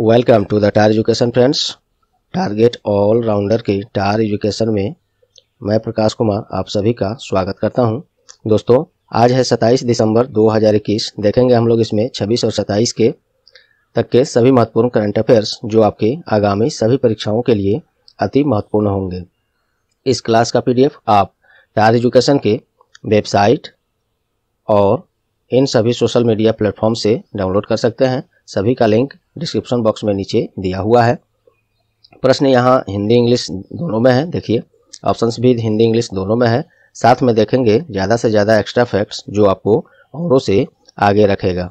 welcome to the टार education friends target all rounder के टार एजुकेशन में मैं प्रकाश कुमार आप सभी का स्वागत करता हूं दोस्तों आज है 27 दिसंबर 2021 देखेंगे हम लोग इसमें 26 और 27 के तक के सभी महत्वपूर्ण करंट अफेयर्स जो आपके आगामी सभी परीक्षाओं के लिए अति महत्वपूर्ण होंगे इस क्लास का पी आप टार एजुकेशन के वेबसाइट और इन सभी सोशल मीडिया प्लेटफॉर्म से डाउनलोड कर सकते हैं सभी का लिंक डिस्क्रिप्शन बॉक्स में नीचे दिया हुआ है प्रश्न यहाँ हिंदी इंग्लिश दोनों में है देखिए ऑप्शंस भी हिंदी इंग्लिश दोनों में है साथ में देखेंगे ज़्यादा से ज़्यादा एक्स्ट्रा फैक्ट्स जो आपको औरों से आगे रखेगा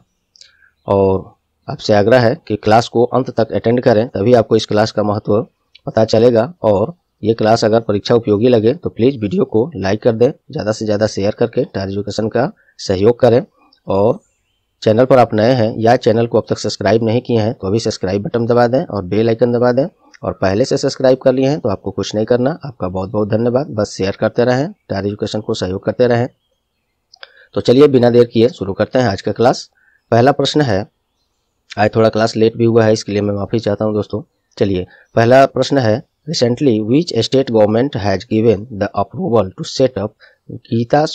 और आपसे आग्रह है कि क्लास को अंत तक अटेंड करें तभी आपको इस क्लास का महत्व पता चलेगा और ये क्लास अगर परीक्षा उपयोगी लगे तो प्लीज़ वीडियो को लाइक कर दें ज़्यादा से ज़्यादा शेयर करके टायर एजुकेशन का सहयोग करें और चैनल पर आप नए हैं या चैनल को अब तक सब्सक्राइब नहीं किए हैं तो अभी सब्सक्राइब बटन दबा दें और बेल आइकन दबा दें और पहले से सब्सक्राइब कर लिए हैं तो आपको कुछ नहीं करना आपका बहुत बहुत धन्यवाद बस शेयर करते रहें टायर एजुकेशन को सहयोग करते रहें तो चलिए बिना देर किए शुरू करते हैं आज का क्लास पहला प्रश्न है आज थोड़ा क्लास लेट भी हुआ है इसके लिए मैं माफ़ी चाहता हूँ दोस्तों चलिए पहला प्रश्न है recently which state government has given the approval to set up Gita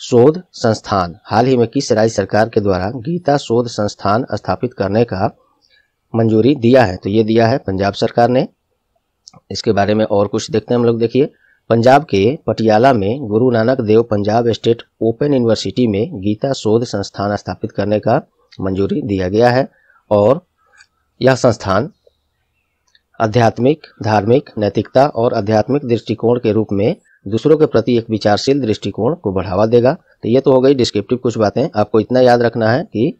Shodh Sansthan हाल ही में किस राज्य सरकार के द्वारा गीता शोध संस्थान स्थापित करने का मंजूरी दिया है तो ये दिया है पंजाब सरकार ने इसके बारे में और कुछ देखते हैं हम लोग देखिए पंजाब के पटियाला में Guru Nanak Dev Punjab state open university में गीता शोध संस्थान स्थापित करने का मंजूरी दिया गया है और यह संस्थान आध्यात्मिक धार्मिक नैतिकता और आध्यात्मिक दृष्टिकोण के रूप में दूसरों के प्रति एक विचारशील दृष्टिकोण को बढ़ावा देगा तो ये तो हो गई डिस्क्रिप्टिव कुछ बातें आपको इतना याद रखना है कि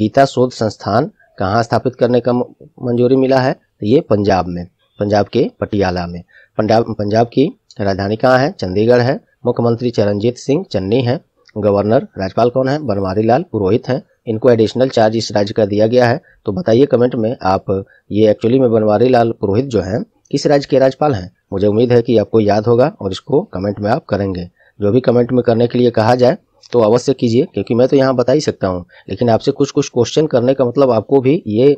गीता शोध संस्थान कहाँ स्थापित करने का मंजूरी मिला है तो ये पंजाब में पंजाब के पटियाला में पंजाब पंजाब की राजधानी कहाँ है चंडीगढ़ है मुख्यमंत्री चरणजीत सिंह चन्नी है गवर्नर राज्यपाल कौन है बनवारी लाल पुरोहित हैं इनको एडिशनल चार्ज इस राज्य का दिया गया है तो बताइए कमेंट में आप ये एक्चुअली में बनवारी लाल पुरोहित जो हैं किस राज्य के राज्यपाल हैं मुझे उम्मीद है कि आपको याद होगा और इसको कमेंट में आप करेंगे जो भी कमेंट में करने के लिए कहा जाए तो अवश्य कीजिए क्योंकि मैं तो यहाँ बता ही सकता हूँ लेकिन आपसे कुछ कुछ क्वेश्चन करने का मतलब आपको भी ये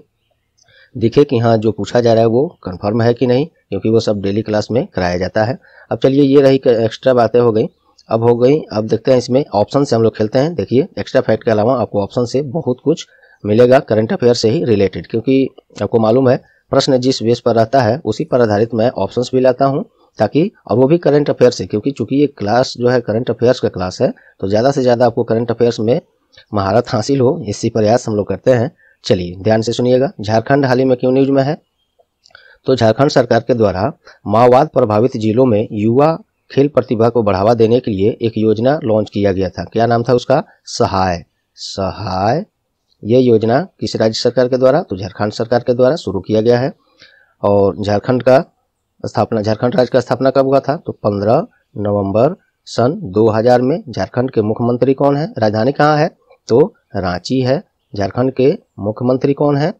दिखे कि हाँ जो पूछा जा रहा है वो कन्फर्म है कि नहीं क्योंकि वो सब डेली क्लास में कराया जाता है अब चलिए ये रही एक्स्ट्रा बातें हो गई अब हो गई अब देखते हैं इसमें ऑप्शन से हम लोग खेलते हैं देखिए एक्स्ट्रा फैक्ट के अलावा आपको ऑप्शन से बहुत कुछ मिलेगा करंट अफेयर से ही रिलेटेड क्योंकि आपको मालूम है प्रश्न जिस बेस पर रहता है उसी पर आधारित मैं ऑप्शंस भी लाता हूँ ताकि और वो भी करंट अफेयर से क्योंकि चूंकि ये क्लास जो है करंट अफेयर्स का क्लास है तो ज़्यादा से ज़्यादा आपको करंट अफेयर्स में महारत हासिल हो इसी प्रयास हम लोग करते हैं चलिए ध्यान से सुनिएगा झारखंड हाल ही में क्यों न्यूज में है तो झारखंड सरकार के द्वारा माओवाद प्रभावित जिलों में युवा खेल प्रतिभा को बढ़ावा देने के लिए एक योजना लॉन्च किया गया था क्या नाम था उसका सहाय सहाय ये योजना किस राज्य सरकार के द्वारा तो झारखंड सरकार के द्वारा शुरू किया गया है और झारखंड का स्थापना झारखंड राज्य का स्थापना कब हुआ था तो पंद्रह नवंबर सन 2000 में झारखंड के मुख्यमंत्री कौन है राजधानी कहाँ है तो रांची है झारखंड के मुख्यमंत्री कौन है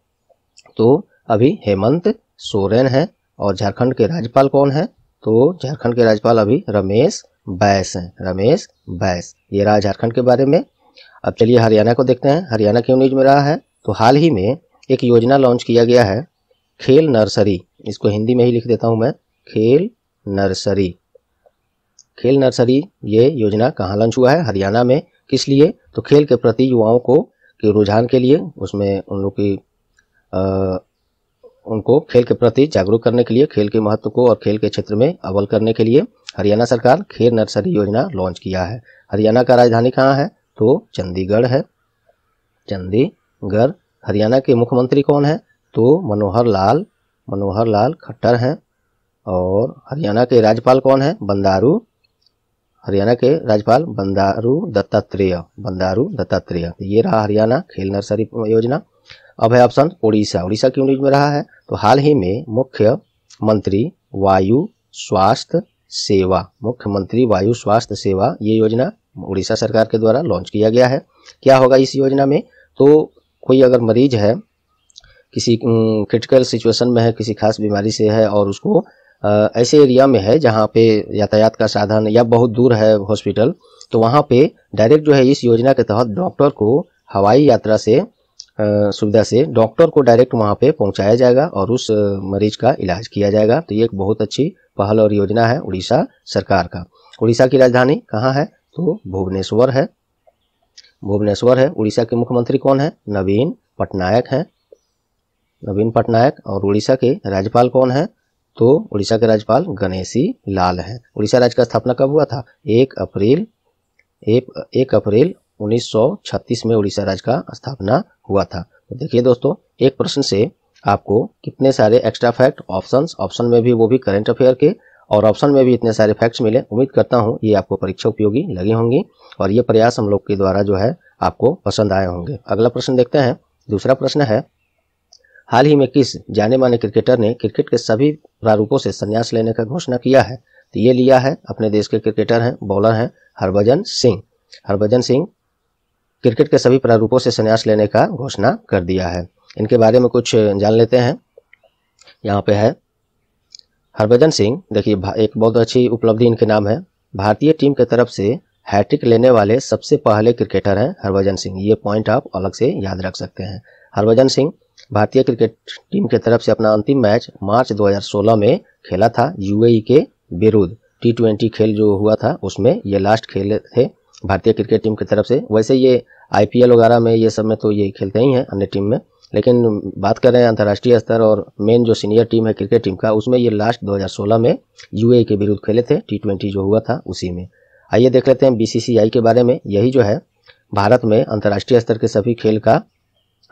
तो अभी हेमंत सोरेन है और झारखंड के राज्यपाल कौन है तो झारखंड के राज्यपाल अभी रमेश बैस हैं रमेश बैस ये रहा झारखंड के बारे में अब चलिए हरियाणा को देखते हैं हरियाणा क्यों न्यूज में रहा है तो हाल ही में एक योजना लॉन्च किया गया है खेल नर्सरी इसको हिंदी में ही लिख देता हूँ मैं खेल नर्सरी खेल नर्सरी ये योजना कहाँ लॉन्च हुआ है हरियाणा में किस लिए तो खेल के प्रति युवाओं को के रुझान के लिए उसमें उन लोग की उनको खेल के प्रति जागरूक करने के लिए खेल के महत्व को और खेल के क्षेत्र में अव्वल करने के लिए हरियाणा सरकार खेल नर्सरी योजना लॉन्च किया है हरियाणा का राजधानी कहाँ है तो चंडीगढ़ है चंडीगढ़ हरियाणा के मुख्यमंत्री कौन है तो मनोहर लाल मनोहर लाल खट्टर हैं और हरियाणा के राज्यपाल कौन है बंदारू हरियाणा के राज्यपाल बंदारू दत्तात्रेय बंदारू दत्तात्रेय ये रहा हरियाणा खेल नर्सरी योजना अब है ऑप्शन उड़ीसा उड़ीसा क्यों न्यूज में रहा है तो हाल ही में मुख्य मंत्री वायु स्वास्थ्य सेवा मुख्यमंत्री वायु स्वास्थ्य सेवा ये योजना उड़ीसा सरकार के द्वारा लॉन्च किया गया है क्या होगा इस योजना में तो कोई अगर मरीज है किसी क्रिटिकल सिचुएशन में है किसी खास बीमारी से है और उसको ऐसे एरिया में है जहाँ पे यातायात का साधन या बहुत दूर है हॉस्पिटल तो वहाँ पे डायरेक्ट जो है इस योजना के तहत डॉक्टर को हवाई यात्रा से सुविधा से डॉक्टर को डायरेक्ट वहाँ पे पहुँचाया जाएगा और उस मरीज का इलाज किया जाएगा तो ये एक बहुत अच्छी पहल और योजना है उड़ीसा सरकार का उड़ीसा की राजधानी कहाँ है तो भुवनेश्वर है भुवनेश्वर है उड़ीसा के मुख्यमंत्री कौन है नवीन पटनायक है नवीन पटनायक और उड़ीसा के राज्यपाल कौन है तो उड़ीसा के राज्यपाल गणेशी लाल हैं उड़ीसा राज्य का स्थापना कब हुआ था एक अप्रैल एक, एक अप्रैल 1936 में उड़ीसा राज्य का स्थापना हुआ था तो देखिए दोस्तों एक प्रश्न से आपको कितने सारे एक्स्ट्रा फैक्ट ऑप्शंस ऑप्शन में भी वो भी करंट अफेयर के और ऑप्शन में भी इतने सारे फैक्ट्स मिले उम्मीद करता हूँ ये आपको परीक्षा उपयोगी लगी होंगी और ये प्रयास हम लोग के द्वारा जो है आपको पसंद आए होंगे अगला प्रश्न देखते हैं दूसरा प्रश्न है हाल ही में किस जाने माने क्रिकेटर ने क्रिकेट के सभी प्रारूपों से संन्यास लेने का घोषणा किया है तो ये लिया है अपने देश के क्रिकेटर हैं बॉलर हैं हरभजन सिंह हरभजन सिंह क्रिकेट के सभी प्रारूपों से संन्यास लेने का घोषणा कर दिया है इनके बारे में कुछ जान लेते हैं यहाँ पे है हरभजन सिंह देखिए एक बहुत अच्छी उपलब्धि इनके नाम है भारतीय टीम के तरफ से हैट्रिक लेने वाले सबसे पहले क्रिकेटर हैं हरभजन सिंह ये पॉइंट आप अलग से याद रख सकते हैं हरभजन सिंह भारतीय क्रिकेट टीम के तरफ से अपना अंतिम मैच मार्च 2016 में खेला था यूएई e के विरुद्ध टी ट्वेंटी खेल जो हुआ था उसमें ये लास्ट खेले थे भारतीय क्रिकेट टीम की तरफ से वैसे ये आईपीएल वगैरह में ये सब में तो ये खेलते ही हैं अन्य टीम में लेकिन बात कर रहे हैं अंतर्राष्ट्रीय स्तर और मेन जो सीनियर टीम है क्रिकेट टीम का उसमें ये लास्ट 2016 में यूएई e के विरुद्ध खेले थे टी जो हुआ था उसी में आइए देख लेते हैं बीसीसीआई के बारे में यही जो है भारत में अंतर्राष्ट्रीय स्तर के सभी खेल का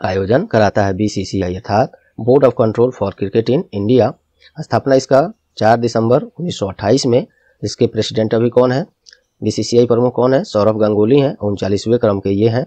आयोजन कराता है बी अर्थात board of control for cricket in India स्थापना इसका 4 दिसंबर 1928 में इसके प्रेसिडेंट अभी कौन है बी प्रमुख कौन है सौरभ गंगोली हैं उनचालीसवें क्रम के ये हैं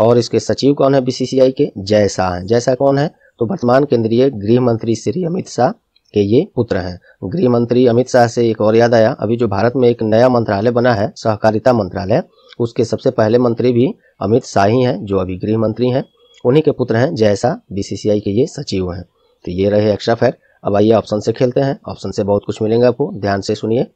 और इसके सचिव कौन है बीसीसीआई के जय शाह हैं जय शाह कौन है तो वर्तमान केंद्रीय गृह मंत्री श्री अमित शाह के ये पुत्र हैं गृह मंत्री अमित शाह से एक और याद आया अभी जो भारत में एक नया मंत्रालय बना है सहकारिता मंत्रालय उसके सबसे पहले मंत्री भी अमित शाह ही हैं जो अभी गृह मंत्री हैं उन्हीं के पुत्र हैं जैसा बीसीसीआई के ये सचिव हैं तो ये रहे एक्स्ट्रा फैक्ट अब आइए ऑप्शन से खेलते हैं ऑप्शन से बहुत कुछ मिलेंगे आपको ध्यान से सुनिए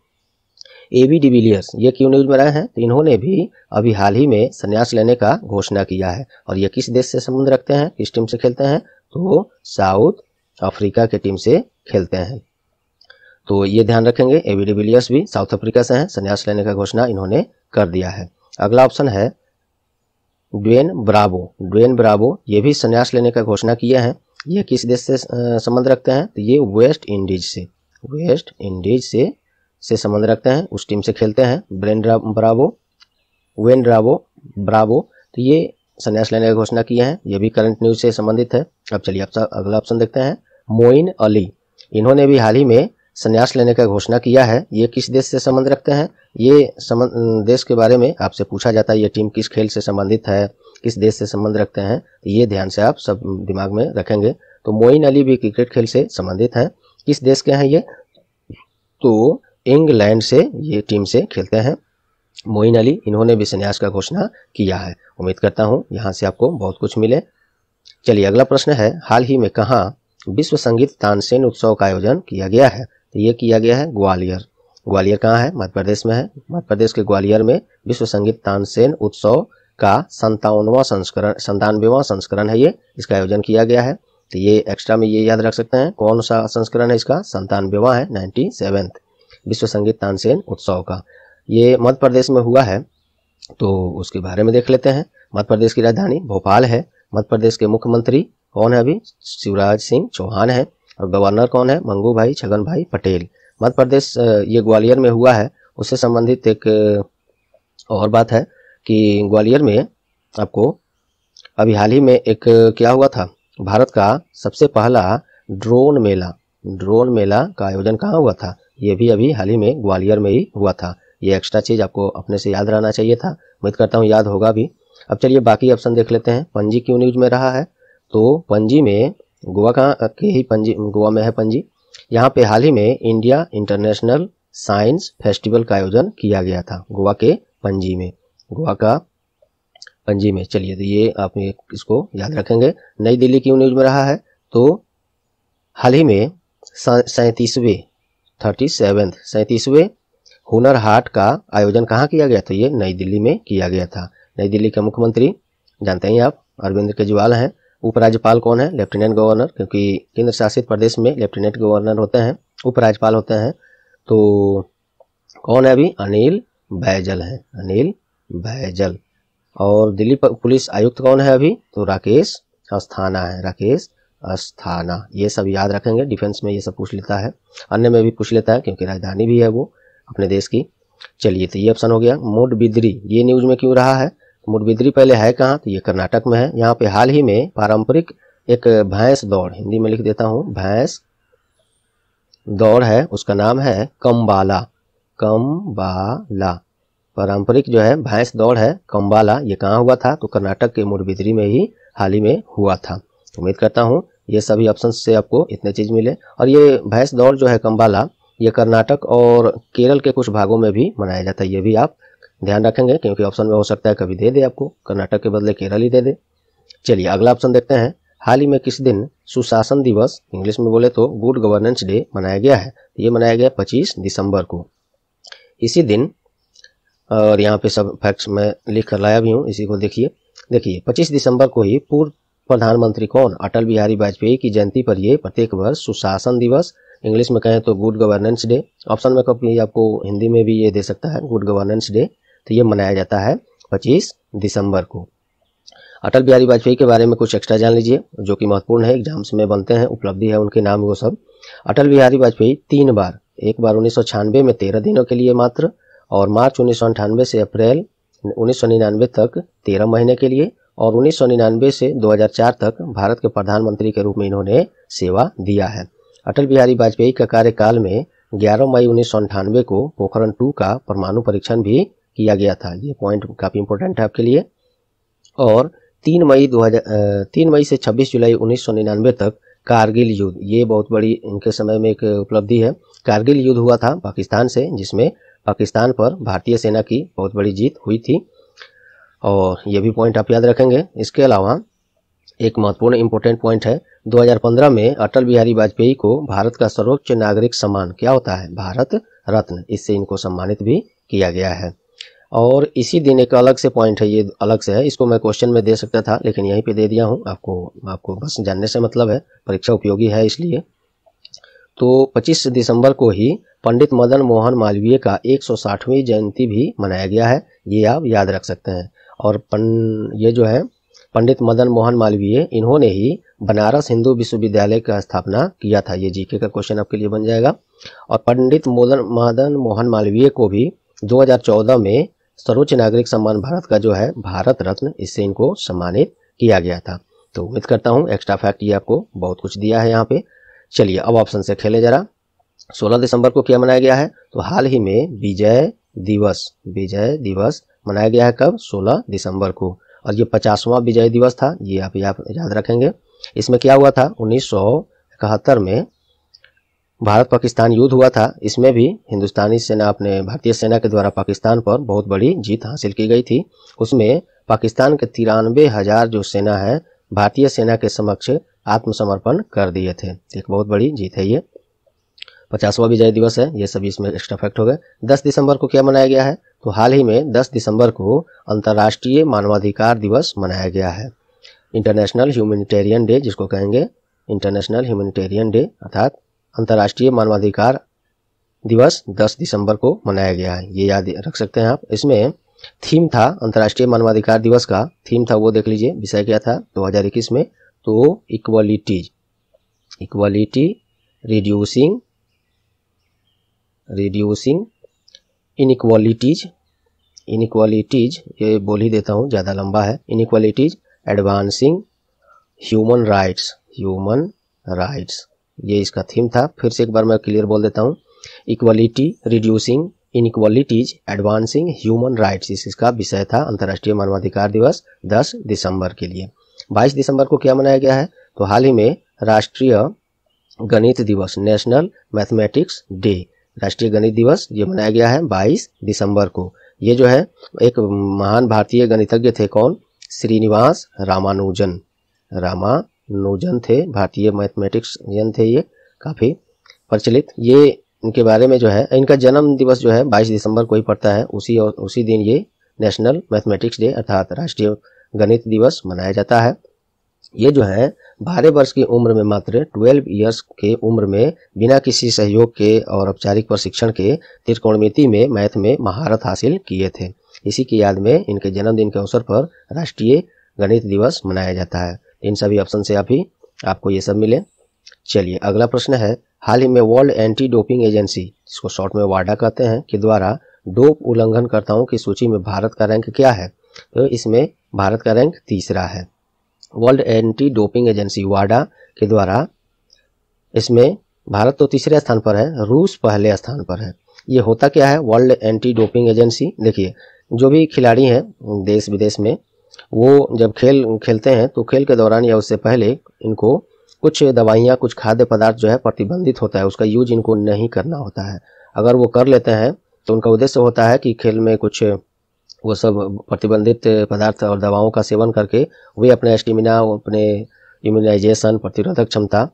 ए बी डिविलियर्स ये क्यों न्यूज में रहे हैं तो इन्होंने भी अभी हाल ही में संन्यास लेने का घोषणा किया है और ये किस देश से संबंध रखते हैं किस टीम से खेलते हैं तो साउथ अफ्रीका के टीम से खेलते हैं तो ये ध्यान रखेंगे ए बी डिविलियर्स भी साउथ अफ्रीका से हैं संन्यास लेने का घोषणा इन्होंने कर दिया है अगला ऑप्शन है ड्वेन ब्रावो ड्वेन ब्रावो ये भी संन्यास लेने का घोषणा किया है ये किस देश से संबंध रखते हैं तो ये वेस्ट इंडीज से वेस्ट इंडीज से से संबंध रखते हैं उस टीम से खेलते हैं Darren Bravo Dwayne Bravo Bravo तो ये संन्यास लेने की घोषणा किए हैं ये भी करंट न्यूज से संबंधित है अब चलिए आप अगला ऑप्शन देखते हैं मोइन अली इन्होंने भी हाल ही में संन्यास लेने का घोषणा किया है ये किस देश से संबंध रखते हैं ये संबंध देश के बारे में आपसे पूछा जाता है ये टीम किस खेल से संबंधित है किस देश से संबंध रखते हैं ये ध्यान से आप सब दिमाग में रखेंगे तो मोइन अली भी क्रिकेट खेल से संबंधित हैं किस देश के हैं ये तो इंग्लैंड से ये टीम से खेलते हैं मोइन अली इन्होंने भी संन्यास का घोषणा किया है उम्मीद करता हूँ यहाँ से आपको बहुत कुछ मिले चलिए अगला प्रश्न है हाल ही में कहाँ विश्व संगीत तानसेन उत्सव का आयोजन किया गया है तो ये किया गया है ग्वालियर ग्वालियर कहाँ है मध्य प्रदेश में है मध्य प्रदेश के ग्वालियर में विश्व संगीत तानसेन उत्सव का संतावनवा संस्करण संतानवेवा संस्करण है ये इसका आयोजन किया गया है तो ये एक्स्ट्रा में ये याद रख सकते हैं कौन सा संस्करण है इसका संतानवेवा है नाइन्टी सेवेंथ विश्व संगीत तानसेन उत्सव का ये मध्य प्रदेश में हुआ है तो उसके बारे में देख लेते हैं मध्य प्रदेश की राजधानी भोपाल है मध्य प्रदेश के मुख्यमंत्री कौन है अभी शिवराज सिंह चौहान है और गवर्नर कौन है मंगू भाई छगन भाई पटेल मध्य प्रदेश ये ग्वालियर में हुआ है उससे संबंधित एक और बात है कि ग्वालियर में आपको अभी हाल ही में एक क्या हुआ था भारत का सबसे पहला ड्रोन मेला ड्रोन मेला का आयोजन कहाँ हुआ था ये भी अभी हाल ही में ग्वालियर में ही हुआ था ये एक्स्ट्रा चीज़ आपको अपने से याद रहना चाहिए था उम्मीद करता हूँ याद होगा भी अब चलिए बाकी ऑप्शन देख लेते हैं पणजी क्यों न्यूज में रहा है तो पणजी में गोवा का के ही पंजी गोवा में है पणजी यहाँ पे हाल ही में इंडिया इंटरनेशनल साइंस फेस्टिवल का आयोजन किया गया था गोवा के पंजी में गोवा का पणजी में चलिए तो ये आप इसको याद रखेंगे नई दिल्ली क्यों न्यूज में रहा है तो हाल ही में सैंतीसवें थर्टी सेवेंथ सैंतीसवें हुनर हाट का आयोजन कहाँ किया गया था ये नई दिल्ली में किया गया था नई दिल्ली के मुख्यमंत्री जानते हैं आप अरविंद केजरीवाल हैं उपराज्यपाल कौन है लेफ्टिनेंट गवर्नर क्योंकि केंद्र शासित प्रदेश में लेफ्टिनेंट गवर्नर होते हैं उपराज्यपाल होते हैं तो कौन है अभी अनिल बैजल है अनिल बैजल और दिल्ली पुलिस आयुक्त कौन है अभी तो राकेश अस्थाना है राकेश अस्थाना ये सब याद रखेंगे डिफेंस में ये सब पूछ लेता है अन्य में भी पूछ लेता है क्योंकि राजधानी भी है वो अपने देश की चलिए तो ये ऑप्शन हो गया मुड बिद्री ये न्यूज में क्यों रहा है मुड बिद्री पहले है कहाँ तो ये कर्नाटक में है यहाँ पे हाल ही में पारंपरिक एक भैंस दौड़ हिंदी में लिख देता हूँ भैंस दौड़ है उसका नाम है कम्बाला कम्बाला पारंपरिक जो है भैंस दौड़ है कम्बाला ये कहाँ हुआ था तो कर्नाटक के बिद्री में ही हाल ही में हुआ था उम्मीद करता हूँ ये सभी ऑप्शन से आपको इतने चीज़ मिले और ये भैंस दौड़ जो है कम्बाला ये कर्नाटक और केरल के कुछ भागों में भी मनाया जाता है ये भी आप ध्यान रखेंगे क्योंकि ऑप्शन में हो सकता है कभी दे दे आपको कर्नाटक के बदले केरल ही दे दे चलिए अगला ऑप्शन देखते हैं हाल ही में किस दिन सुशासन दिवस इंग्लिश में बोले तो गुड गवर्नेंस डे मनाया गया है ये मनाया गया पच्चीस दिसंबर को इसी दिन और यहाँ पे सब फैक्ट्स मैं लिख कर लाया भी हूँ इसी को देखिए देखिए 25 दिसंबर को ही पूर्व प्रधानमंत्री कौन अटल बिहारी वाजपेयी की जयंती पर ये प्रत्येक वर्ष सुशासन दिवस इंग्लिश में कहें तो गुड गवर्नेंस डे ऑप्शन में कभी आपको हिंदी में भी ये दे सकता है गुड गवर्नेंस डे तो ये मनाया जाता है पच्चीस दिसंबर को अटल बिहारी वाजपेयी के बारे में कुछ एक्स्ट्रा जान लीजिए जो कि महत्वपूर्ण है एग्जाम्स में बनते हैं उपलब्धि है उनके नाम वो सब अटल बिहारी वाजपेयी तीन बार एक बार उन्नीस में तेरह दिनों के लिए मात्र और मार्च उन्नीस से अप्रैल उन्नीस तक तेरह महीने के लिए और उन्नीस से 2004 तक भारत के प्रधानमंत्री के रूप में इन्होंने सेवा दिया है अटल बिहारी वाजपेयी का कार्यकाल में 11 मई उन्नीस को पोखरण टू का परमाणु परीक्षण भी किया गया था ये पॉइंट काफ़ी इम्पोर्टेंट है आपके लिए और तीन मई दो हज़ार तीन मई से 26 जुलाई उन्नीस तक कारगिल युद्ध ये बहुत बड़ी इनके समय में एक उपलब्धि है कारगिल युद्ध हुआ था पाकिस्तान से जिसमें पाकिस्तान पर भारतीय सेना की बहुत बड़ी जीत हुई थी और ये भी पॉइंट आप याद रखेंगे इसके अलावा एक महत्वपूर्ण इम्पोर्टेंट पॉइंट है 2015 में अटल बिहारी वाजपेयी को भारत का सर्वोच्च नागरिक सम्मान क्या होता है भारत रत्न इससे इनको सम्मानित भी किया गया है और इसी दिन एक अलग से पॉइंट है ये अलग से है इसको मैं क्वेश्चन में दे सकता था लेकिन यहीं पे दे दिया हूँ आपको आपको बस जानने से मतलब है परीक्षा उपयोगी है इसलिए तो 25 दिसंबर को ही पंडित मदन मोहन मालवीय का एक जयंती भी मनाया गया है ये आप याद रख सकते हैं और पन ये जो है पंडित मदन मोहन मालवीय इन्होंने ही बनारस हिंदू विश्वविद्यालय का स्थापना किया था ये जीके का क्वेश्चन आपके लिए बन जाएगा और पंडित मोदन मदन मोहन मालवीय को भी 2014 में सर्वोच्च नागरिक सम्मान भारत का जो है भारत रत्न इससे इनको सम्मानित किया गया था तो उम्मीद करता हूँ एक्स्ट्रा फैक्ट ये आपको बहुत कुछ दिया है यहाँ पे चलिए अब ऑप्शन से खेले जरा सोलह दिसंबर को क्या मनाया गया है तो हाल ही में विजय दिवस विजय दिवस मनाया गया है कब 16 दिसंबर को और ये पचासवां विजय दिवस था ये आप याद रखेंगे इसमें क्या हुआ था उन्नीस में भारत पाकिस्तान युद्ध हुआ था इसमें भी हिंदुस्तानी सेना अपने भारतीय सेना के द्वारा पाकिस्तान पर बहुत बड़ी जीत हासिल की गई थी उसमें पाकिस्तान के तिरानवे हजार जो सेना है भारतीय सेना के समक्ष आत्मसमर्पण कर दिए थे एक बहुत बड़ी जीत है ये पचासवा विजय दिवस है ये सभी इसमें एक्स्ट्रा फैक्ट हो गए दस दिसंबर को क्या मनाया गया है तो हाल ही में दस दिसंबर को अंतर्राष्ट्रीय मानवाधिकार दिवस मनाया गया है इंटरनेशनल ह्यूमनिटेरियन डे जिसको कहेंगे इंटरनेशनल ह्यूमनिटेरियन डे अर्थात अंतर्राष्ट्रीय मानवाधिकार दिवस 10 दिसंबर को मनाया गया है ये याद रख सकते हैं आप इसमें थीम था अंतर्राष्ट्रीय मानवाधिकार दिवस का थीम था वो देख लीजिए विषय क्या था दो में तो equalities equality reducing reducing inequalities inequalities ये बोल ही देता हूँ ज़्यादा लंबा है inequalities advancing human rights human rights ये इसका थीम था फिर से एक बार मैं क्लियर बोल देता हूँ equality reducing inequalities advancing human rights इसका विषय था अंतर्राष्ट्रीय मानवाधिकार दिवस 10 दिसंबर के लिए 22 दिसंबर को क्या मनाया गया है तो हाल ही में राष्ट्रीय गणित दिवस नेशनल मैथमेटिक्स डे राष्ट्रीय गणित दिवस ये मनाया गया है 22 दिसंबर को ये जो है एक महान भारतीय गणितज्ञ थे कौन श्रीनिवास रामानुजन रामानुजन थे भारतीय मैथमेटिक्स जन थे ये काफ़ी प्रचलित ये इनके बारे में जो है इनका जन्म दिवस जो है 22 दिसंबर को ही पड़ता है उसी और उसी दिन ये नेशनल मैथमेटिक्स डे अर्थात राष्ट्रीय गणित दिवस मनाया जाता है ये जो है बारह वर्ष की उम्र में मात्र ट्वेल्व ईयर्स के उम्र में बिना किसी सहयोग के और औपचारिक प्रशिक्षण के त्रिकोणमिति में मैथ में महारत हासिल किए थे इसी की याद में इनके जन्मदिन के अवसर पर राष्ट्रीय गणित दिवस मनाया जाता है इन सभी ऑप्शन से अभी आपको ये सब मिले चलिए अगला प्रश्न है हाल ही में वर्ल्ड एंटी डोपिंग एजेंसी जिसको शॉर्ट में वाडा कहते हैं के द्वारा डोप उल्लंघनकर्ताओं की सूची में भारत का रैंक क्या है तो इसमें भारत का रैंक तीसरा है वर्ल्ड एंटी डोपिंग एजेंसी वाडा के द्वारा इसमें भारत तो तीसरे स्थान पर है रूस पहले स्थान पर है ये होता क्या है वर्ल्ड एंटी डोपिंग एजेंसी देखिए जो भी खिलाड़ी हैं देश विदेश में वो जब खेल खेलते हैं तो खेल के दौरान या उससे पहले इनको कुछ दवाइयाँ कुछ खाद्य पदार्थ जो है प्रतिबंधित होता है उसका यूज इनको नहीं करना होता है अगर वो कर लेते हैं तो उनका उद्देश्य होता है कि खेल में कुछ वो सब प्रतिबंधित पदार्थ और दवाओं का सेवन करके वे अपने स्टेमिना अपने इम्यूनाइजेशन प्रतिरोधक क्षमता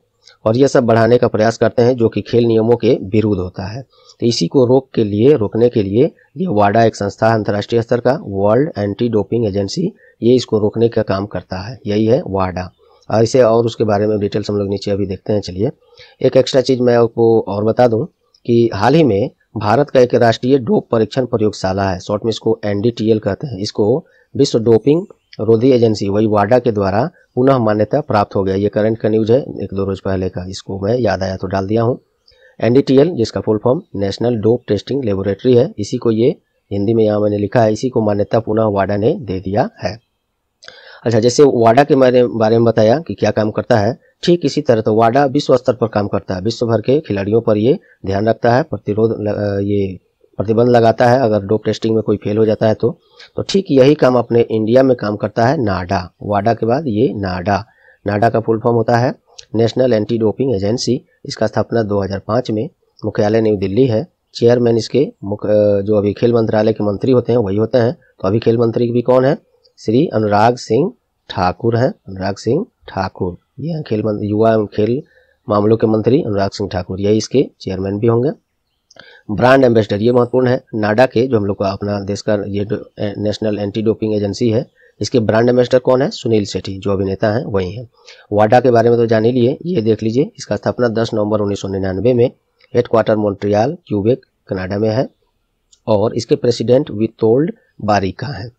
और ये सब बढ़ाने का प्रयास करते हैं जो कि खेल नियमों के विरुद्ध होता है तो इसी को रोक के लिए रोकने के लिए ये वाडा एक संस्था है अंतर्राष्ट्रीय स्तर का वर्ल्ड एंटी डोपिंग एजेंसी ये इसको रोकने का काम करता है यही है वाडा और इसे और उसके बारे में डिटेल्स हम लोग नीचे अभी देखते हैं चलिए एक एक्स्ट्रा चीज़ मैं आपको और बता दूँ कि हाल ही में भारत का एक राष्ट्रीय डोप परीक्षण प्रयोगशाला है शॉर्ट में इसको एनडीटीएल कहते हैं इसको विश्व डोपिंग रोधी एजेंसी वही वाडा के द्वारा पुनः मान्यता प्राप्त हो गया ये करंट का न्यूज है एक दो रोज पहले का इसको मैं याद आया तो डाल दिया हूँ एनडीटीएल जिसका full form national dope testing laboratory है इसी को ये हिंदी में यहाँ मैंने लिखा है इसी को मान्यता पुनः वाडा ने दे दिया है अच्छा जैसे वाडा के बारे में बताया कि क्या काम करता है ठीक इसी तरह तो वाडा विश्व स्तर पर काम करता है विश्व भर के खिलाड़ियों पर ये ध्यान रखता है प्रतिरोध ये प्रतिबंध लगाता है अगर डोप टेस्टिंग में कोई फेल हो जाता है तो तो ठीक यही काम अपने इंडिया में काम करता है नाडा वाडा के बाद ये नाडा नाडा का फुल फॉर्म होता है नेशनल एंटी डोपिंग एजेंसी इसका स्थापना 2005 में मुख्यालय न्यू दिल्ली है चेयरमैन इसके जो अभी खेल मंत्रालय के मंत्री होते हैं वही होते हैं तो अभी खेल मंत्री भी कौन है श्री अनुराग सिंह ठाकुर हैं अनुराग सिंह ठाकुर यह खेल युवा एवं खेल मामलों के मंत्री अनुराग सिंह ठाकुर यही इसके चेयरमैन भी होंगे ब्रांड एम्बेसडर ये महत्वपूर्ण है नाडा के जो हम लोग का अपना देश का ये नेशनल एंटी डोपिंग एजेंसी है इसके ब्रांड एम्बेसडर कौन है सुनील सेठी जो अभिनेता हैं वही हैं वाडा के बारे में तो जान ही लिए ये देख लीजिए इसका स्थापना 10 नवंबर 1999 में हेडक्वार्टर मॉन्ट्रियाल क्यूबेक कनाडा में है और इसके प्रेसिडेंट वितोल्ड बारिका हैं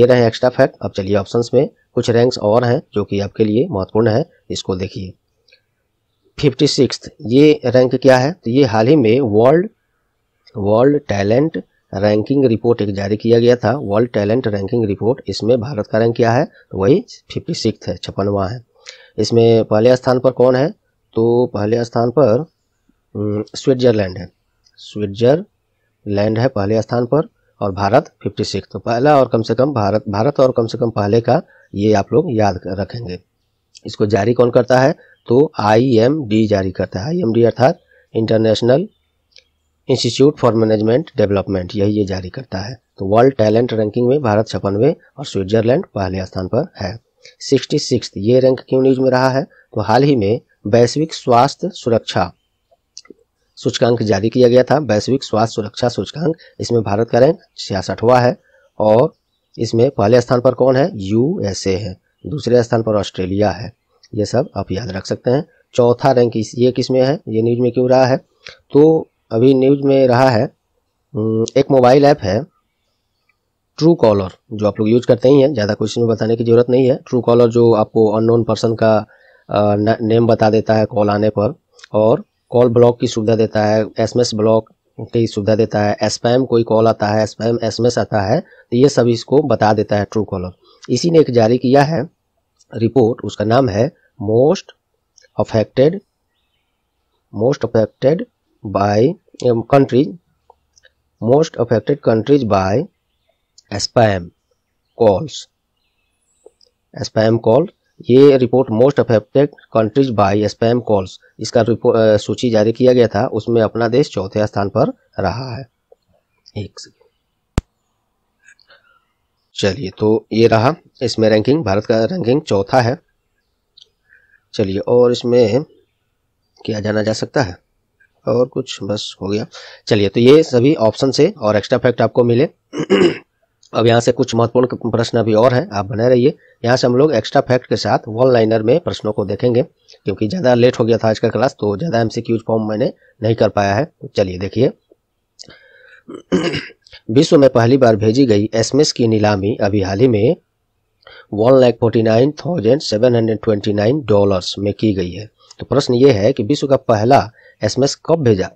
ये रहे एक्स्ट्रा फैक्ट अब चलिए ऑप्शंस में कुछ रैंक्स और हैं जो कि आपके लिए महत्वपूर्ण है इसको देखिए फिफ्टी सिक्स ये रैंक क्या है तो ये हाल ही में world world talent ranking report एक जारी किया गया था वर्ल्ड टैलेंट रैंकिंग रिपोर्ट इसमें भारत का रैंक क्या है तो वही फिफ्टी सिक्स है छप्पनवा है इसमें पहले स्थान पर कौन है तो पहले स्थान पर स्विट्जरलैंड है स्विट्जरलैंड है पहले स्थान पर और भारत फिफ्टी सिक्स तो पहला और कम से कम भारत भारत और कम से कम पहले का ये आप लोग याद रखेंगे इसको जारी कौन करता है तो आई एम डी जारी करता है आई एम डी अर्थात international institute for management development यही ये जारी करता है तो वर्ल्ड टैलेंट रैंकिंग में भारत छप्पनवे और स्विट्जरलैंड पहले स्थान पर है सिक्सटी सिक्स ये रैंक क्यों न्यूज में रहा है तो हाल ही में वैश्विक स्वास्थ्य सुरक्षा सूचकांक जारी किया गया था वैश्विक स्वास्थ्य सुरक्षा सूचकांक इसमें भारत का रैंक छियासठवा है और इसमें पहले स्थान पर कौन है यूएसए है दूसरे स्थान पर ऑस्ट्रेलिया है ये सब आप याद रख सकते हैं चौथा रैंक इस ये किस में है ये न्यूज में क्यों रहा है तो अभी न्यूज में रहा है एक मोबाइल ऐप है ट्रू कॉलर जो आप लोग यूज करते ही हैं ज़्यादा कुछ इसमें बताने की ज़रूरत नहीं है ट्रू कॉलर जो आपको अननोन पर्सन का नेम बता देता है कॉल आने पर और कॉल ब्लॉक की सुविधा देता है एसएमएस ब्लॉक कई सुविधा देता है स्पैम कोई कॉल आता है स्पैम एसएमएस आता है तो ये सब इसको बता देता है ट्रू कॉलर इसी ने एक जारी किया है रिपोर्ट उसका नाम है most affected most affected by countries most affected countries by spam calls spam call ये report most affected countries by spam calls इसका सूची जारी किया गया था उसमें अपना देश चौथे स्थान पर रहा है एक चलिए तो ये रहा इसमें रैंकिंग भारत का रैंकिंग चौथा है चलिए और इसमें क्या जाना जा सकता है और कुछ बस हो गया चलिए तो ये सभी ऑप्शन से और एक्स्ट्रा फैक्ट आपको मिले अब यहाँ से कुछ महत्वपूर्ण प्रश्न अभी और हैं आप बने रहिए यहाँ से हम लोग एक्स्ट्रा फैक्ट के साथ वन लाइनर में प्रश्नों को देखेंगे क्योंकि ज़्यादा लेट हो गया था आज का क्लास तो ज़्यादा एम फॉर्म मैंने नहीं कर पाया है तो चलिए देखिए विश्व में पहली बार भेजी गई एसएमएस की नीलामी अभी हाल ही में one lakh forty nine thousand seven hundred twenty nine dollars में की गई है तो प्रश्न ये है कि विश्व का पहला एसएमएस कब भेजा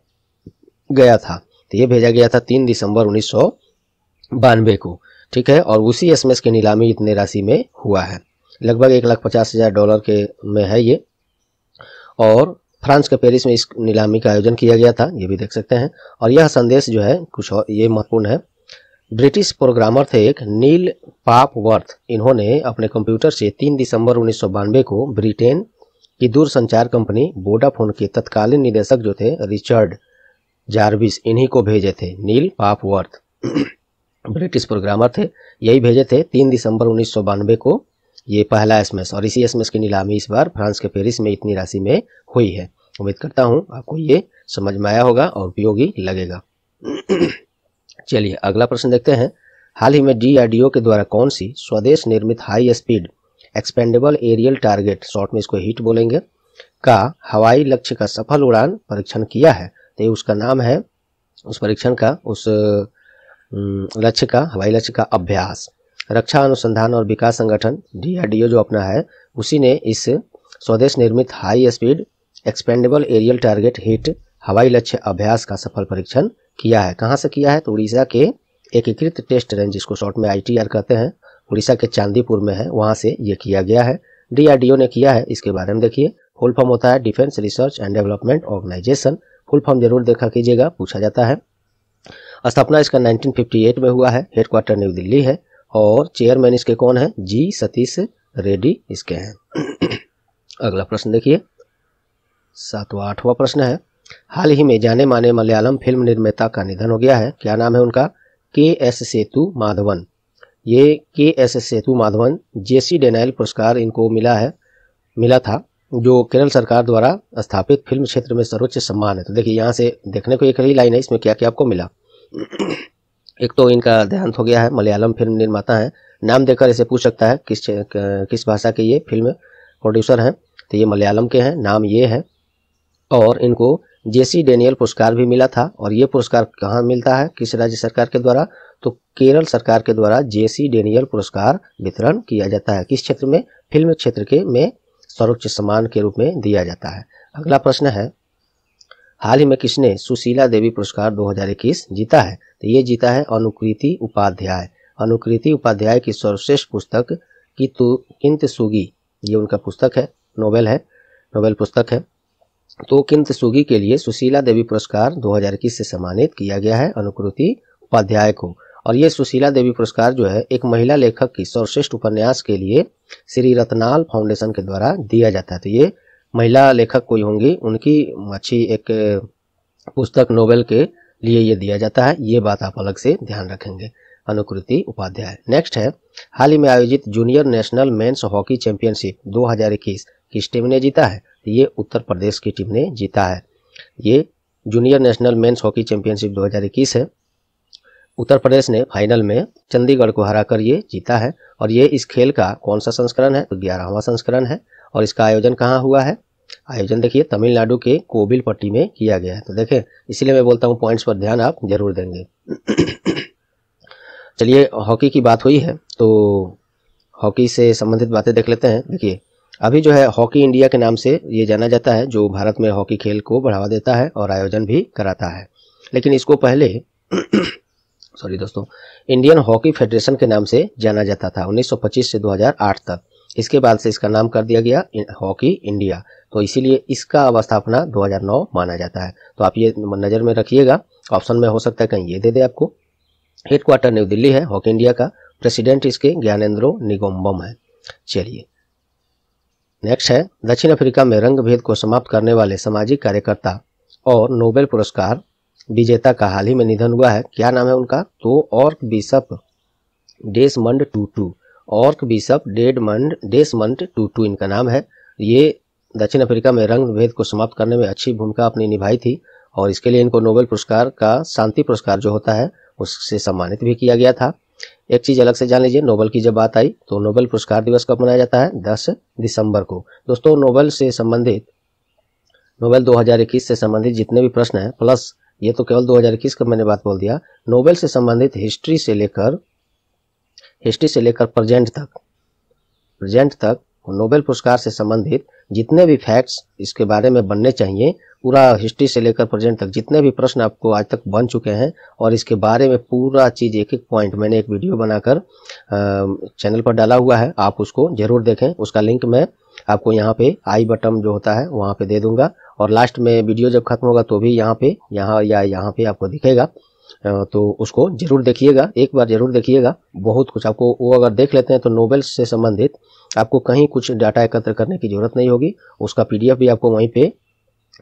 गया था तो ये भेजा गया था तीन दिसंबर उन्नीस सौ बानवे को ठीक है और उसी एसएमएस की नीलामी इतने राशि में हुआ है लगभग एक लाख पचास हज़ार डॉलर के में है ये और फ्रांस के पेरिस में इस नीलामी का आयोजन किया गया था ये भी देख सकते हैं और यह संदेश जो है कुछ और ये महत्वपूर्ण है ब्रिटिश प्रोग्रामर थे एक नील पापवर्थ इन्होंने अपने कंप्यूटर से 3 दिसंबर उन्नीस को ब्रिटेन की दूरसंचार कंपनी वोडाफोन के तत्कालीन निदेशक जो थे रिचर्ड जार्विस इन्हीं को भेजे थे नील पापवर्थ ब्रिटिश प्रोग्रामर थे यही भेजे थे तीन दिसंबर उन्नीस को ये पहला एसएमएस और इसी एसएमएस की नीलामी इस बार फ्रांस के पेरिस में इतनी राशि में हुई है उम्मीद करता हूँ आपको ये समझ में आया होगा और उपयोगी लगेगा चलिए अगला प्रश्न देखते हैं हाल ही में डीआरडीओ के द्वारा कौन सी स्वदेश निर्मित high speed expendable aerial target short में इसको हिट बोलेंगे का हवाई लक्ष्य का सफल उड़ान परीक्षण किया है तो उसका नाम है उस परीक्षण का उस हम्म, लक्ष्य का हवाई लक्ष्य का अभ्यास रक्षा अनुसंधान और विकास संगठन डीआरडीओ जो अपना है उसी ने इस स्वदेश निर्मित high speed expendable aerial target hit हवाई लक्ष्य अभ्यास का सफल परीक्षण किया है कहाँ से किया है तो उड़ीसा के एकीकृत टेस्ट रेंज जिसको शॉर्ट में आई कहते हैं उड़ीसा के चांदीपुर में है वहाँ से ये किया गया है डीआरडीओ ने किया है इसके बारे में देखिए फुल फॉर्म होता है defence research and development organisation full form जरूर देखा कीजिएगा पूछा जाता है स्थापना इसका 1958 में हुआ है हेडक्वार्टर न्यू दिल्ली है और चेयरमैन इसके कौन है जी सतीश रेड्डी इसके हैं अगला प्रश्न देखिए सातवा आठवां प्रश्न है हाल ही में जाने माने मलयालम फिल्म निर्माता का निधन हो गया है क्या नाम है उनका के एस सेतु माधवन ये के एस सेतु माधवन जेसी डेनाइल पुरस्कार इनको मिला है मिला था जो केरल सरकार द्वारा स्थापित फिल्म क्षेत्र में सर्वोच्च सम्मान है तो देखिए यहाँ से देखने को एक ही लाइन है इसमें क्या क्या आपको मिला एक तो इनका देहांत हो गया है मलयालम फिल्म निर्माता है नाम देकर इसे पूछ सकता है किस किस भाषा के ये फिल्म प्रोड्यूसर हैं तो ये मलयालम के हैं नाम ये है और इनको जेसी डेनियल पुरस्कार भी मिला था और ये पुरस्कार कहाँ मिलता है किस राज्य सरकार के द्वारा तो केरल सरकार के द्वारा जेसी डेनियल पुरस्कार वितरण किया जाता है किस क्षेत्र में फिल्म क्षेत्र के में सर्वोच्च सम्मान के रूप में दिया जाता है अगला प्रश्न है हाल ही में किसने सुशीला देवी पुरस्कार 2021 जीता है तो ये जीता है अनुकृति उपाध्याय अनुकृति उपाध्याय की सर्वश्रेष्ठ पुस्तक की तु किंत सुगी ये उनका पुस्तक है नोवेल है नोवेल पुस्तक है तो किंत सुगी के लिए सुशीला देवी पुरस्कार 2021 से सम्मानित किया गया है अनुकृति उपाध्याय को और ये सुशीला देवी पुरस्कार जो है एक महिला लेखक की सर्वश्रेष्ठ उपन्यास के लिए श्री रतनाल फाउंडेशन के द्वारा दिया जाता है तो ये महिला लेखक कोई होंगी उनकी अच्छी एक पुस्तक नोवेल के लिए ये दिया जाता है ये बात आप अलग से ध्यान रखेंगे अनुकृति उपाध्याय नेक्स्ट है हाल ही में आयोजित junior national men's hockey championship 2021 किस टीम ने जीता है ये उत्तर प्रदेश की टीम ने जीता है ये junior national men's hockey championship 2021 है उत्तर प्रदेश ने फाइनल में चंडीगढ़ को हराकर ये जीता है और ये इस खेल का कौन सा संस्करण है तो ग्यारहवा संस्करण है और इसका आयोजन कहाँ हुआ है आयोजन देखिए तमिलनाडु के कोबिल पट्टी में किया गया है तो देखें इसीलिए मैं बोलता हूँ पॉइंट्स पर ध्यान आप जरूर देंगे चलिए हॉकी की बात हुई है तो हॉकी से संबंधित बातें देख लेते हैं देखिए अभी जो है हॉकी इंडिया के नाम से ये जाना जाता है जो भारत में हॉकी खेल को बढ़ावा देता है और आयोजन भी कराता है लेकिन इसको पहले सॉरी दोस्तों इंडियन हॉकी फेडरेशन के नाम से जाना जाता था 1925 से 2008 तक इसके बाद से इसका नाम कर दिया गया हॉकी इंडिया तो इसीलिए इसका अवस्थापना 2009 माना जाता है तो आप ये नज़र में रखिएगा ऑप्शन में हो सकता है कहीं ये दे दे आपको हेडक्वार्टर न्यू दिल्ली है हॉकी इंडिया का प्रेसिडेंट इसके ज्ञानेन्द्रो निगोम्बम है चलिए नेक्स्ट है दक्षिण अफ्रीका में रंग भेद को समाप्त करने वाले सामाजिक कार्यकर्ता और नोबेल पुरस्कार विजेता का हाल ही में निधन हुआ है क्या नाम है उनका तो और बिशप डेसमंड टू टू ऑर्क bishop Desmond Desmond Tutu इनका नाम है ये दक्षिण अफ्रीका में रंग भेद को समाप्त करने में अच्छी भूमिका अपनी निभाई थी और इसके लिए इनको नोबेल पुरस्कार का शांति पुरस्कार जो होता है उससे सम्मानित भी किया गया था एक चीज अलग से जान लीजिए नोबेल की जब बात आई तो नोबेल पुरस्कार दिवस कब मनाया जाता है 10 दिसंबर को दोस्तों नोबेल से संबंधित नोबेल 2021 से संबंधित जितने भी प्रश्न हैं प्लस ये तो केवल 2021 का मैंने बात बोल दिया नोबेल से संबंधित हिस्ट्री से लेकर हिस्ट्री से लेकर प्रेजेंट तक प्रेजेंट तक नोबेल पुरस्कार से संबंधित जितने भी फैक्ट्स इसके बारे में बनने चाहिए पूरा हिस्ट्री से लेकर प्रेजेंट तक जितने भी प्रश्न आपको आज तक बन चुके हैं और इसके बारे में पूरा चीज़ एक एक पॉइंट मैंने एक वीडियो बनाकर चैनल पर डाला हुआ है आप उसको ज़रूर देखें उसका लिंक मैं आपको यहाँ पे आई बटन जो होता है वहाँ पे दे दूंगा और लास्ट में वीडियो जब खत्म होगा तो भी यहाँ पे यहाँ या यहाँ पे आपको दिखेगा तो उसको जरूर देखिएगा एक बार जरूर देखिएगा बहुत कुछ आपको वो अगर देख लेते हैं तो नोबेल से संबंधित आपको कहीं कुछ डाटा एकत्र करने की जरूरत नहीं होगी उसका पीडीएफ भी आपको वहीं पे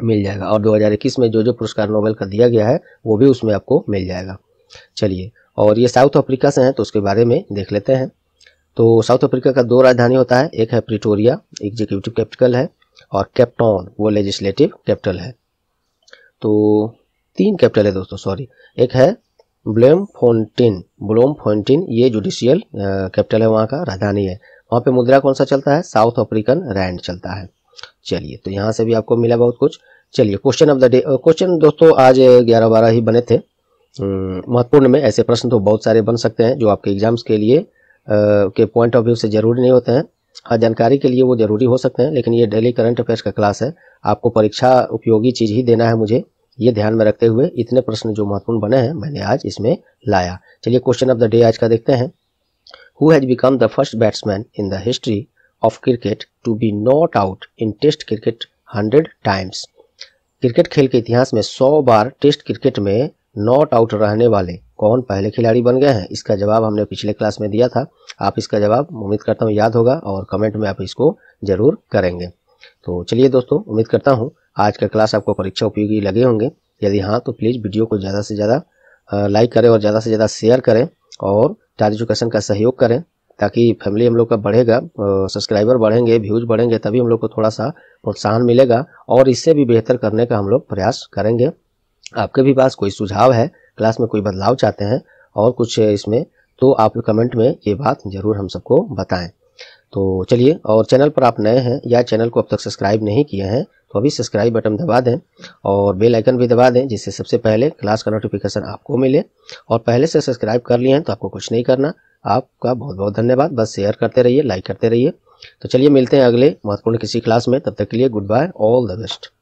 मिल जाएगा और 2021 में जो जो पुरस्कार नोबेल का दिया गया है वो भी उसमें आपको मिल जाएगा चलिए और ये साउथ अफ्रीका से हैं तो उसके बारे में देख लेते हैं तो साउथ अफ्रीका का दो राजधानी होता है एक है प्रिटोरिया एग्जीक्यूटिव कैपिटल है और कैप्टॉन वो लेजिस्लेटिव कैपिटल है तो तीन कैपिटल है दोस्तों सॉरी एक है ब्लेम फोन्टेन ब्लोम फोन्टेन ये जुडिशियल कैपिटल है वहाँ का राजधानी है वहाँ पे मुद्रा कौन सा चलता है साउथ अफ्रीकन रैंड चलता है चलिए तो यहाँ से भी आपको मिला बहुत कुछ चलिए question of the day question दोस्तों आज ग्यारह बारह ही बने थे महत्वपूर्ण में ऐसे प्रश्न तो बहुत सारे बन सकते हैं जो आपके एग्जाम्स के लिए आ, के पॉइंट ऑफ व्यू से जरूरी नहीं होते हैं हाँ जानकारी के लिए वो जरूरी हो सकते हैं लेकिन ये डेली करंट अफेयर्स का क्लास है आपको परीक्षा उपयोगी चीज़ ही देना है मुझे ये ध्यान में रखते हुए इतने प्रश्न जो महत्वपूर्ण बने हैं मैंने आज इसमें लाया चलिए क्वेश्चन ऑफ द डे आज का देखते हैं who has become the first batsman in the history of cricket to be not out in test cricket hundred times cricket खेल के इतिहास में सौ बार टेस्ट क्रिकेट में नॉट आउट रहने वाले कौन पहले खिलाड़ी बन गए हैं इसका जवाब हमने पिछले क्लास में दिया था आप इसका जवाब उम्मीद करता हूँ याद होगा और कमेंट में आप इसको जरूर करेंगे तो चलिए दोस्तों उम्मीद करता हूँ आज का क्लास आपको परीक्षा उपयोगी लगे होंगे यदि हाँ तो प्लीज़ वीडियो को ज़्यादा से ज़्यादा लाइक करें और ज़्यादा से ज़्यादा शेयर करें और टाइम एजुकेशन का सहयोग करें ताकि फैमिली हम लोग का बढ़ेगा सब्सक्राइबर बढ़ेंगे व्यूज बढ़ेंगे तभी हम लोग को थोड़ा सा प्रोत्साहन मिलेगा और इससे भी बेहतर करने का हम लोग प्रयास करेंगे आपके भी पास कोई सुझाव है क्लास में कोई बदलाव चाहते हैं और कुछ इसमें तो आप कमेंट में ये बात ज़रूर हम सबको बताएं तो चलिए और चैनल पर आप नए हैं या चैनल को अब तक सब्सक्राइब नहीं किए हैं तो अभी सब्सक्राइब बटन दबा दें और बेल आइकन भी दबा दें जिससे सबसे पहले क्लास का नोटिफिकेशन आपको मिले और पहले से सब्सक्राइब कर लिए हैं तो आपको कुछ नहीं करना आपका बहुत बहुत धन्यवाद बस शेयर करते रहिए लाइक करते रहिए तो चलिए मिलते हैं अगले महत्वपूर्ण किसी क्लास में तब तक के लिए goodbye all the best